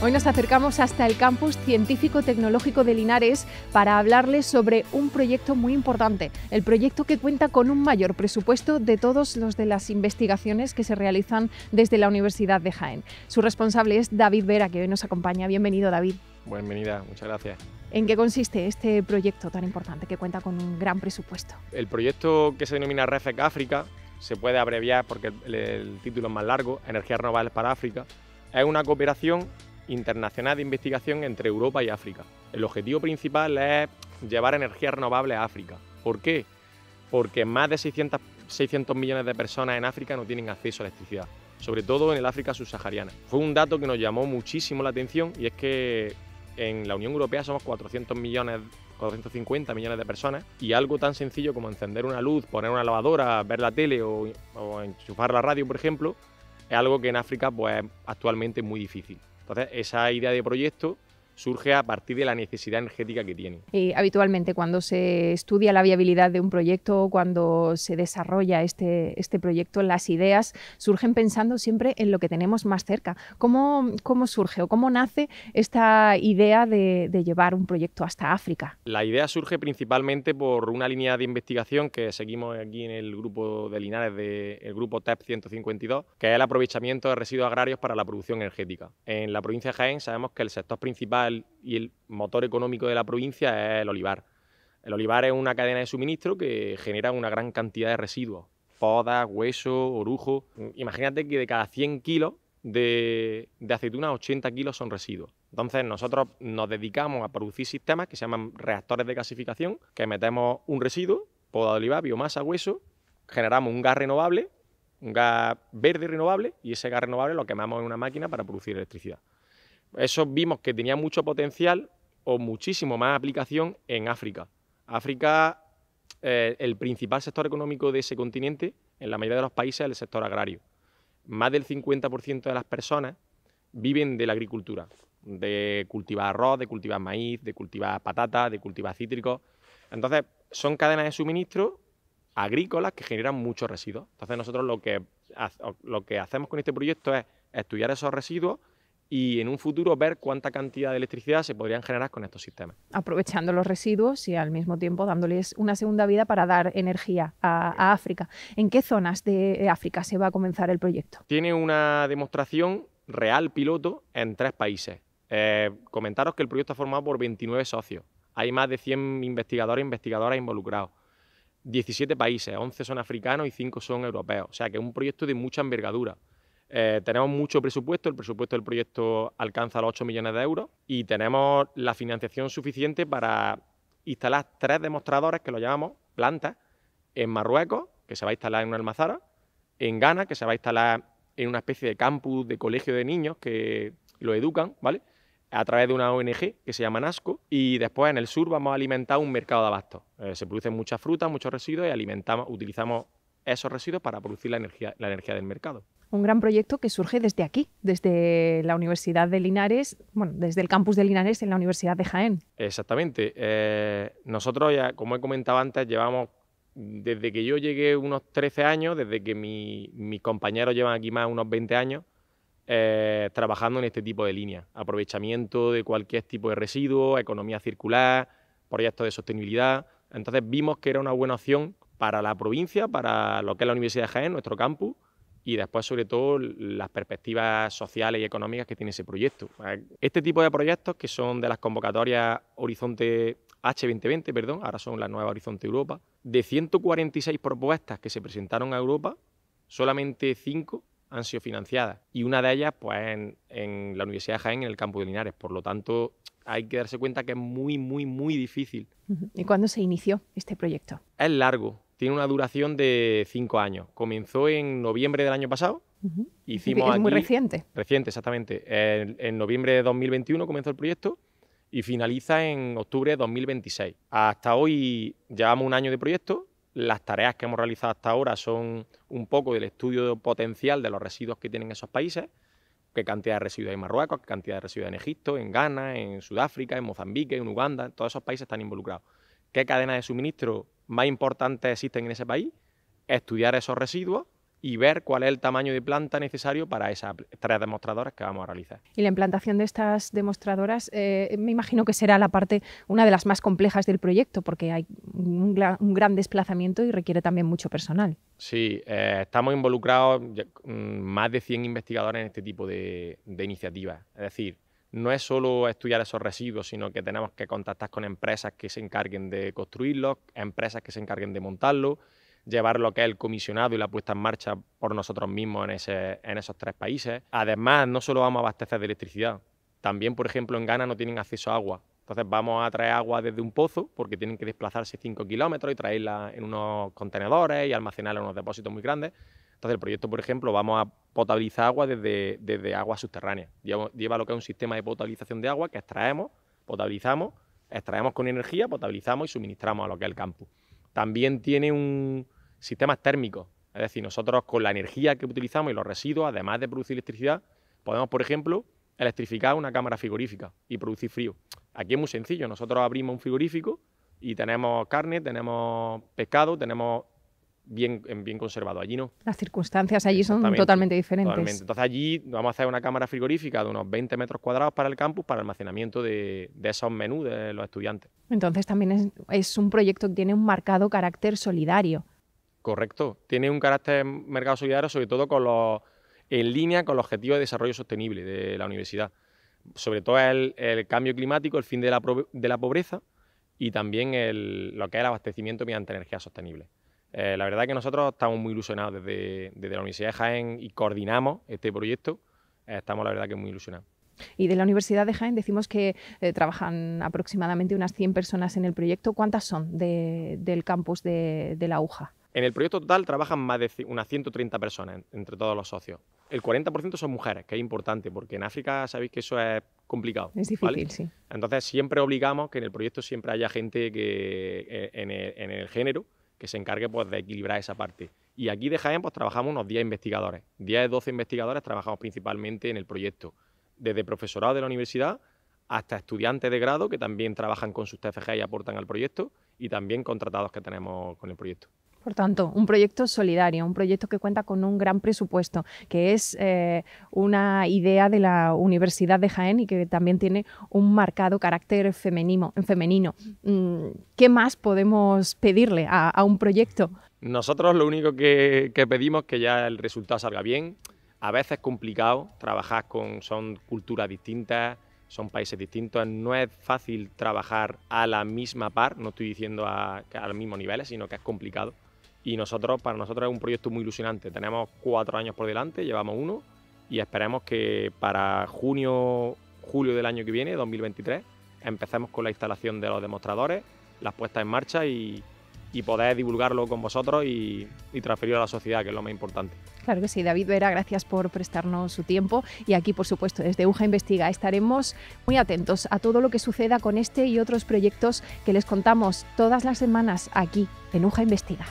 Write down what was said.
Hoy nos acercamos hasta el campus científico tecnológico de Linares para hablarles sobre un proyecto muy importante, el proyecto que cuenta con un mayor presupuesto de todos los de las investigaciones que se realizan desde la Universidad de Jaén. Su responsable es David Vera, que hoy nos acompaña. Bienvenido, David. Bienvenida, muchas gracias. ¿En qué consiste este proyecto tan importante que cuenta con un gran presupuesto? El proyecto que se denomina REFEC África se puede abreviar porque el, el, título es más largo, Energías Renovables para África, es una cooperación internacional de investigación entre Europa y África. El objetivo principal es llevar energía renovable a África. ¿Por qué? Porque más de 600, millones de personas en África no tienen acceso a electricidad, sobre todo en el África subsahariana. Fue un dato que nos llamó muchísimo la atención y es que en la Unión Europea somos 400 millones 450 millones de personas y algo tan sencillo como encender una luz, poner una lavadora, ver la tele o, o enchufar la radio, por ejemplo, es algo que en África pues, actualmente es muy difícil. Entonces, esa idea de proyecto surge a partir de la necesidad energética que tiene. Y habitualmente cuando se estudia la viabilidad de un proyecto, cuando se desarrolla este, este proyecto, las ideas surgen pensando siempre en lo que tenemos más cerca. ¿Cómo, cómo surge o cómo nace esta idea de, llevar un proyecto hasta África? La idea surge principalmente por una línea de investigación que seguimos aquí en el grupo de Linares, del grupo TEP 152, que es el aprovechamiento de residuos agrarios para la producción energética. En la provincia de Jaén sabemos que el sector principal y el motor económico de la provincia es el olivar. El olivar es una cadena de suministro que genera una gran cantidad de residuos, poda, hueso, orujo. Imagínate que de cada 100 kilos de, de aceituna, 80 kilos son residuos. Entonces nosotros nos dedicamos a producir sistemas que se llaman reactores de gasificación, que metemos un residuo, poda de olivar, biomasa, hueso, generamos un gas renovable, un gas verde renovable, y ese gas renovable lo quemamos en una máquina para producir electricidad. Eso vimos que tenía mucho potencial o muchísimo más aplicación en África. África, eh, el principal sector económico de ese continente, en la mayoría de los países, es el sector agrario. Más del 50% de las personas viven de la agricultura, de cultivar arroz, de cultivar maíz, de cultivar patatas, de cultivar cítricos. Entonces, son cadenas de suministro agrícolas que generan muchos residuos. Entonces, nosotros lo que, lo que hacemos con este proyecto es estudiar esos residuos y en un futuro ver cuánta cantidad de electricidad se podrían generar con estos sistemas. Aprovechando los residuos y al mismo tiempo dándoles una segunda vida para dar energía a, África. ¿En qué zonas de África se va a comenzar el proyecto? Tiene una demostración real piloto en tres países. Eh, comentaros que el proyecto está formado por 29 socios. Hay más de 100 investigadores e investigadoras involucrados. 17 países, 11 son africanos y 5 son europeos. O sea que es un proyecto de mucha envergadura. Eh, tenemos mucho presupuesto, el presupuesto del proyecto alcanza los 8 millones de euros y tenemos la financiación suficiente para instalar tres demostradores, que lo llamamos plantas, en Marruecos, que se va a instalar en una almazara, en Ghana, que se va a instalar en una especie de campus de colegio de niños que lo educan, ¿vale? a través de una ONG que se llama NASCO y después en el sur vamos a alimentar un mercado de abastos. Eh, se producen muchas frutas, muchos residuos y alimentamos, utilizamos esos residuos para producir la energía, la energía del mercado un gran proyecto que surge desde aquí, desde la Universidad de Linares, bueno, desde el campus de Linares en la Universidad de Jaén. Exactamente. Eh, nosotros, ya, como he comentado antes, llevamos desde que yo llegué unos 13 años, desde que mis compañeros llevan aquí más unos 20 años, eh, trabajando en este tipo de líneas. Aprovechamiento de cualquier tipo de residuo, economía circular, proyectos de sostenibilidad. Entonces vimos que era una buena opción para la provincia, para lo que es la Universidad de Jaén, nuestro campus, y después sobre todo las perspectivas sociales y económicas que tiene ese proyecto. Ah, este tipo de proyectos que son de las convocatorias Horizonte H2020, perdón, ahora son la nueva Horizonte Europa, de 146 propuestas que se presentaron a Europa, solamente 5 han sido financiadas y una de ellas pues en, en la Universidad de Jaén en el campo de Linares, por lo tanto hay que darse cuenta que es muy, muy, muy difícil. ¿Y cuándo se inició este proyecto? Es largo, tiene una duración de cinco años. Comenzó en noviembre del año pasado. Hicimos es muy reciente. Reciente, exactamente. En, noviembre de 2021 comenzó el proyecto y finaliza en octubre de 2026. Hasta hoy llevamos un año de proyecto. Las tareas que hemos realizado hasta ahora son un poco del estudio potencial de los residuos que tienen esos países, qué cantidad de residuos hay en Marruecos, qué cantidad de residuos hay en Egipto, en Ghana, en Sudáfrica, en Mozambique, en Uganda, todos esos países están involucrados qué cadenas de suministro más importantes existen en ese país, estudiar esos residuos y ver cuál es el tamaño de planta necesario para esas tres demostradoras que vamos a realizar. Y la implantación de estas demostradoras eh, me imagino que será la parte, una de las más complejas del proyecto, porque hay un, gran desplazamiento y requiere también mucho personal. Sí, eh, estamos involucrados mm, más de 100 investigadores en este tipo de, de iniciativas. Es decir, no es solo estudiar esos residuos, sino que tenemos que contactar con empresas que se encarguen de construirlos, empresas que se encarguen de montarlo, llevar lo que es el comisionado y la puesta en marcha por nosotros mismos en, en esos tres países. Además, no solo vamos a abastecer de electricidad, también, por ejemplo, en Ghana no tienen acceso a agua. Entonces vamos a traer agua desde un pozo porque tienen que desplazarse 5 kilómetros y traerla en unos contenedores y almacenarla en unos depósitos muy grandes. Entonces, el proyecto, por ejemplo, vamos a potabilizar agua desde, desde agua subterránea. Lleva, lo que es un sistema de potabilización de agua que extraemos, potabilizamos, extraemos con energía, potabilizamos y suministramos a lo que es el campo. También tiene un sistema térmico, es decir, nosotros con la energía que utilizamos y los residuos, además de producir electricidad, podemos, por ejemplo, electrificar una cámara frigorífica y producir frío. Aquí es muy sencillo, nosotros abrimos un frigorífico y tenemos carne, tenemos pescado, tenemos bien, conservado. Allí no. Las circunstancias allí son totalmente diferentes. Entonces allí vamos a hacer una cámara frigorífica de unos 20 metros cuadrados para el campus, para almacenamiento de, esos menús de los estudiantes. Entonces también es, un proyecto que tiene un marcado carácter solidario. Correcto. Tiene un carácter mercado solidario sobre todo con los, en línea con los objetivos de desarrollo sostenible de la universidad. Sobre todo el, cambio climático, el fin de la, pobreza y también lo que es el abastecimiento mediante energía sostenible. Eh, la verdad es que nosotros estamos muy ilusionados desde, la Universidad de Jaén y coordinamos este proyecto. Eh, estamos, la verdad, que muy ilusionados. Y de la Universidad de Jaén decimos que eh, trabajan aproximadamente unas 100 personas en el proyecto. ¿Cuántas son del campus de, la UJA? En el proyecto total trabajan más de unas 130 personas entre todos los socios. El 40% son mujeres, que es importante, porque en África sabéis que eso es complicado. Es difícil, sí. Entonces siempre obligamos que en el proyecto siempre haya gente que en el género que se encargue pues, de equilibrar esa parte. Y aquí de Jaén pues, trabajamos unos 10 investigadores. 10, 12 investigadores trabajamos principalmente en el proyecto, desde profesorado de la universidad hasta estudiantes de grado que también trabajan con sus TFG y aportan al proyecto y también contratados que tenemos con el proyecto. Por tanto, un proyecto solidario, un proyecto que cuenta con un gran presupuesto, que es eh, una idea de la Universidad de Jaén y que también tiene un marcado carácter femenino. Mm, ¿Qué más podemos pedirle a, un proyecto? Nosotros lo único que, pedimos es que ya el resultado salga bien. A veces es complicado trabajar con, son culturas distintas, son países distintos, no es fácil trabajar a la misma par, no estoy diciendo a, a los mismos niveles, sino que es complicado y nosotros, para nosotros es un proyecto muy ilusionante. Tenemos cuatro años por delante, llevamos uno y esperemos que para junio, julio del año que viene, 2023, empecemos con la instalación de los demostradores, las puestas en marcha y, y poder divulgarlo con vosotros y, y transferirlo a la sociedad, que es lo más importante. Claro que sí, David Vera, gracias por prestarnos su tiempo y aquí, por supuesto, desde UJA Investiga estaremos muy atentos a todo lo que suceda con este y otros proyectos que les contamos todas las semanas aquí en UJA Investiga.